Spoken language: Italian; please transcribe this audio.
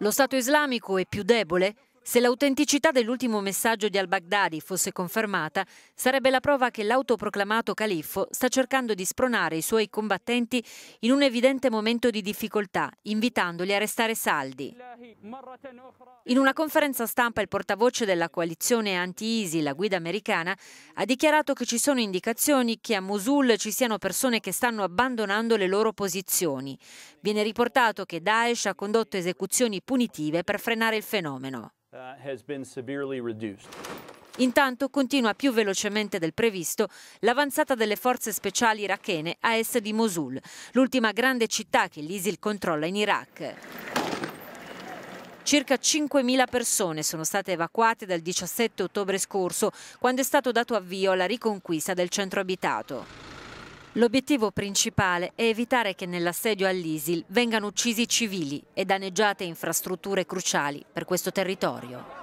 Lo Stato islamico è più debole se l'autenticità dell'ultimo messaggio di al-Baghdadi fosse confermata, sarebbe la prova che l'autoproclamato califfo sta cercando di spronare i suoi combattenti in un evidente momento di difficoltà, invitandoli a restare saldi. In una conferenza stampa il portavoce della coalizione anti-ISI, la guida americana, ha dichiarato che ci sono indicazioni che a Mosul ci siano persone che stanno abbandonando le loro posizioni. Viene riportato che Daesh ha condotto esecuzioni punitive per frenare il fenomeno. Uh, Intanto continua più velocemente del previsto l'avanzata delle forze speciali irachene a est di Mosul, l'ultima grande città che l'ISIL controlla in Iraq. Circa 5.000 persone sono state evacuate dal 17 ottobre scorso, quando è stato dato avvio alla riconquista del centro abitato. L'obiettivo principale è evitare che nell'assedio all'ISIL vengano uccisi civili e danneggiate infrastrutture cruciali per questo territorio.